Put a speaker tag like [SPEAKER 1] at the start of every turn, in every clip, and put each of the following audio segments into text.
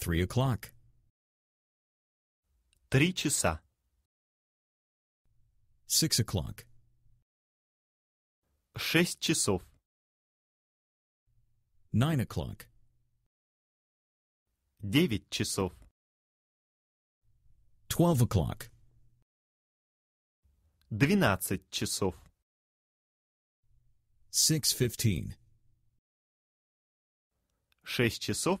[SPEAKER 1] Three o'clock. Три часа. Six o'clock. Шесть часов. Nine o'clock. Девять часов. Twelve o'clock. Двенадцать часов. Six fifteen. Шесть часов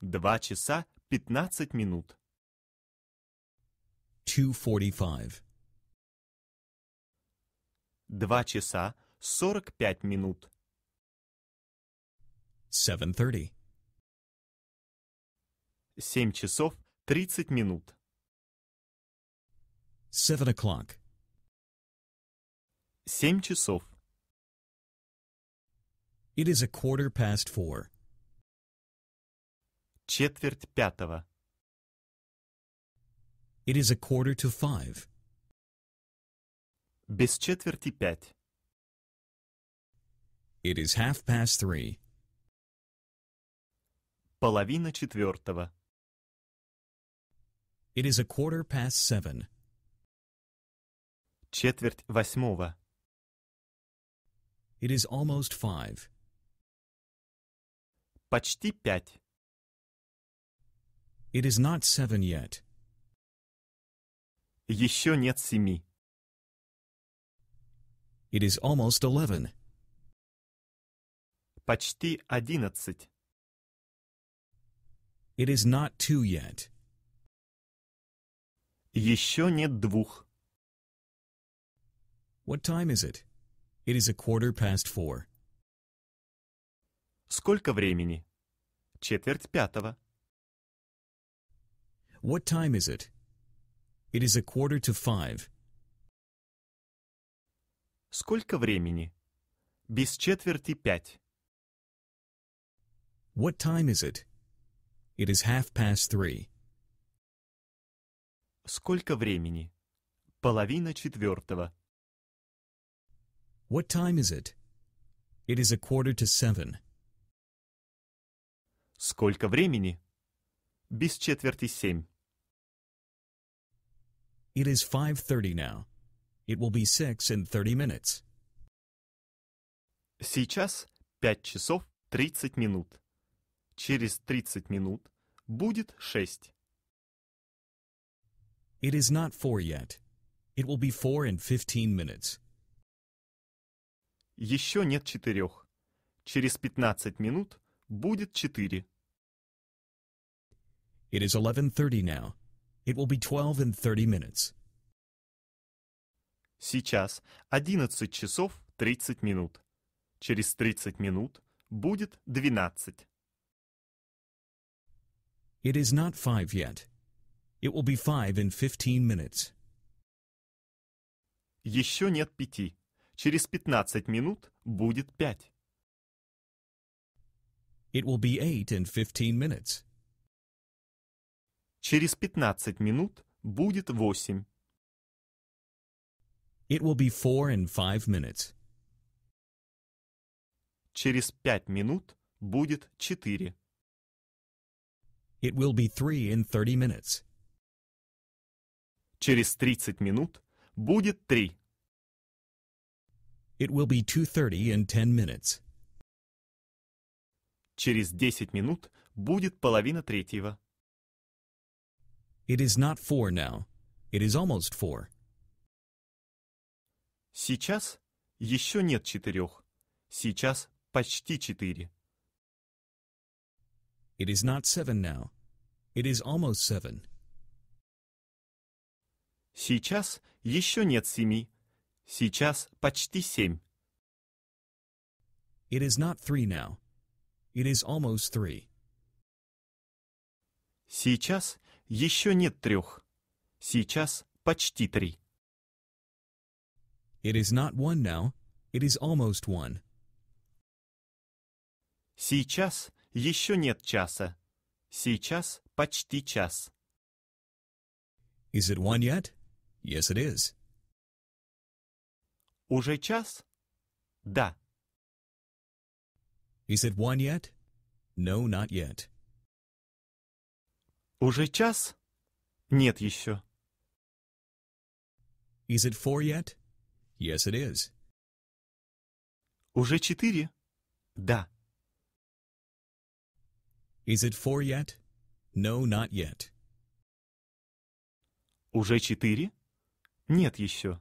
[SPEAKER 1] Два часа пятнадцать минут. 2.45 Два часа сорок пять минут. 7.30 Семь часов тридцать минут. 7 o'clock. Семь часов. It is a quarter past four. Четверть пятого. It is a quarter to five. Без четверти пять. It is half past three. Половина четвертого. It is a quarter past seven. Четверть восьмого. It is almost five. Почти пять. It is not seven yet. Еще нет семи. It is almost eleven. Почти одиннадцать. It is not two yet. Еще нет двух. What time is it? It is a quarter past four. Сколько времени? Четверть пятого. What time is it? It is a quarter to five. Сколько времени? Без четверти пять. What time is it? It is half past three. Сколько времени? Половина четвертого. What time is it? It is a quarter to seven. Сколько времени? Без четверти семь. It is five thirty now. It will be six in thirty minutes. Сейчас пять часов тридцать минут. Через тридцать минут будет шесть. It is not four yet. It will be four in fifteen minutes. Еще нет четырех. Через пятнадцать минут будет четыре. It is 11.30 now. It will be 12 in 30 minutes. Сейчас 11 часов 30 минут. Через 30 минут будет 12. It is not 5 yet. It will be 5 in 15 minutes. Еще нет пяти. Через 15 минут будет 5. It will be 8 in 15 minutes. Через 15 минут будет 8. It will be four in five minutes. Через 5 минут будет 4. It will be three in 30 minutes. Через 30 минут будет 3. It will be 2.30 in 10 minutes. Через 10 минут будет половина третьего. It is not four now. It is almost four. Сейчас еще нет четырех. Сейчас почти четыре. It is not seven now. It is almost seven. Сейчас еще нет семи. Сейчас почти семь. It is not three now. It is almost three. Сейчас еще нет трех. Сейчас почти три. It is not one now, it is almost one. Сейчас еще нет часа. Сейчас почти час. Is it one yet? Yes, it is. Уже час? Да. Is it one yet? No, not yet. Уже час? Нет еще. Is it four yet? Yes, it is. Уже четыре? Да. Is it four yet? No, not yet. Уже четыре? Нет еще.